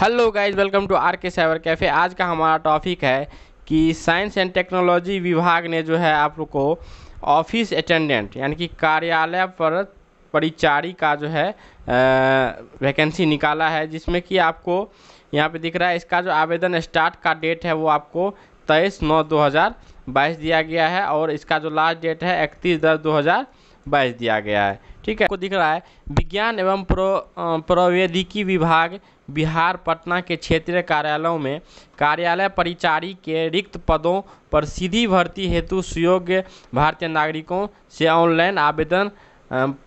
hello guys welcome to R K cyber cafe आज का हमारा टॉपिक है कि साइंस एंड टेक्नोलॉजी विभाग ने जो है आप लोग को ऑफिस अटेंडेंट यानी कि कार्यालय पर परिचारी का जो है वैकेंसी निकाला है जिसमें कि आपको यहाँ पे दिख रहा है इसका जो आवेदन स्टार्ट का डेट है वो आपको तेईस नौ दो हज़ार बाईस दिया गया है और इसका जो लास्ट डेट है इकतीस दस दो हज़ार बाईस दिया गया है ठीक है आपको दिख रहा है विज्ञान एवं प्रौद्योगिकी विभाग बिहार पटना के क्षेत्रीय कार्यालयों में कार्यालय परिचारी के रिक्त पदों पर सीधी भर्ती हेतु सुयोग्य भारतीय नागरिकों से ऑनलाइन आवेदन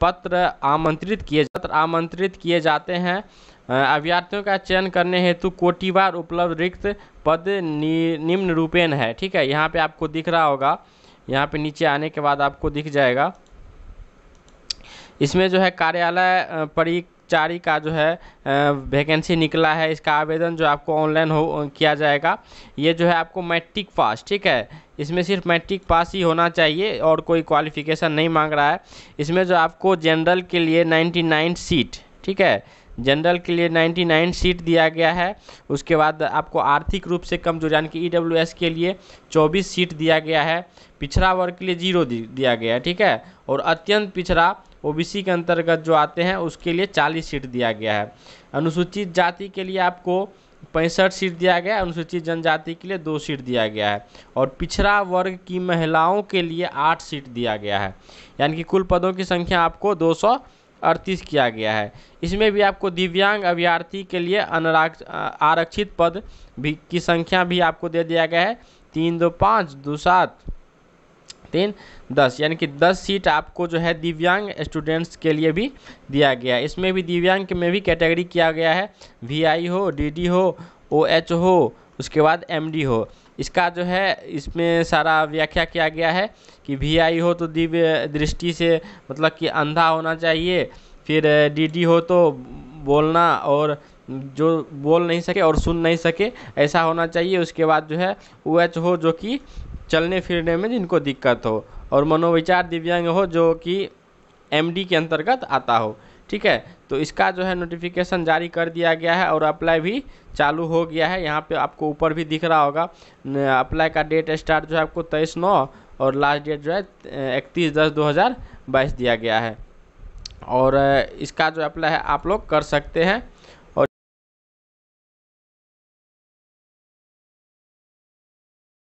पत्र आमंत्रित किए पत्र आमंत्रित किए जाते हैं अभ्यर्थियों का चयन करने हेतु कोटिवार उपलब्ध रिक्त पद निम्न रूपेण है ठीक है यहाँ पे आपको दिख रहा होगा यहाँ पे नीचे आने के बाद आपको दिख जाएगा इसमें जो है कार्यालय परिचारी का जो है वैकेंसी निकला है इसका आवेदन जो आपको ऑनलाइन हो किया जाएगा ये जो है आपको मैट्रिक पास ठीक है इसमें सिर्फ मैट्रिक पास ही होना चाहिए और कोई क्वालिफिकेशन नहीं मांग रहा है इसमें जो आपको जनरल के लिए 99 सीट ठीक है जनरल के लिए 99 सीट दिया गया है उसके बाद आपको आर्थिक रूप से कमजोर यानी कि ई e के लिए 24 सीट दिया गया है पिछड़ा वर्ग के लिए जीरो दिया गया है ठीक है और अत्यंत पिछड़ा ओबीसी के अंतर्गत जो आते हैं उसके लिए चालीस सीट दिया गया है अनुसूचित जाति के लिए आपको पैंसठ सीट दिया गया है अनुसूचित जनजाति के लिए दो सीट दिया गया है और पिछड़ा वर्ग की महिलाओं के लिए आठ सीट दिया गया है यानी कि कुल पदों की संख्या आपको दो सौ अड़तीस किया गया है इसमें भी आपको दिव्यांग अभ्यर्थी के लिए अनराक्ष आरक्षित पद भी की संख्या भी आपको दे दिया गया है तीन दो पाँच दो सात तीन दस यानी कि दस सीट आपको जो है दिव्यांग स्टूडेंट्स के लिए भी दिया गया है इसमें भी दिव्यांग में भी कैटेगरी किया गया है वी हो डी हो ओ हो उसके बाद एम हो इसका जो है इसमें सारा व्याख्या किया गया है कि वी आई हो तो दिव्य दृष्टि से मतलब कि अंधा होना चाहिए फिर डीडी हो तो बोलना और जो बोल नहीं सके और सुन नहीं सके ऐसा होना चाहिए उसके बाद जो है ओ एच हो जो कि चलने फिरने में जिनको दिक्कत हो और मनोविचार दिव्यांग हो जो कि एमडी के अंतर्गत आता हो ठीक है तो इसका जो है नोटिफिकेशन जारी कर दिया गया है और अप्लाई भी चालू हो गया है यहाँ पे आपको ऊपर भी दिख रहा होगा अप्लाई का डेट स्टार्ट जो है आपको तेईस नौ और लास्ट डेट जो है इकतीस दस दो हज़ार बाईस दिया गया है और इसका जो अप्लाई है आप लोग कर सकते हैं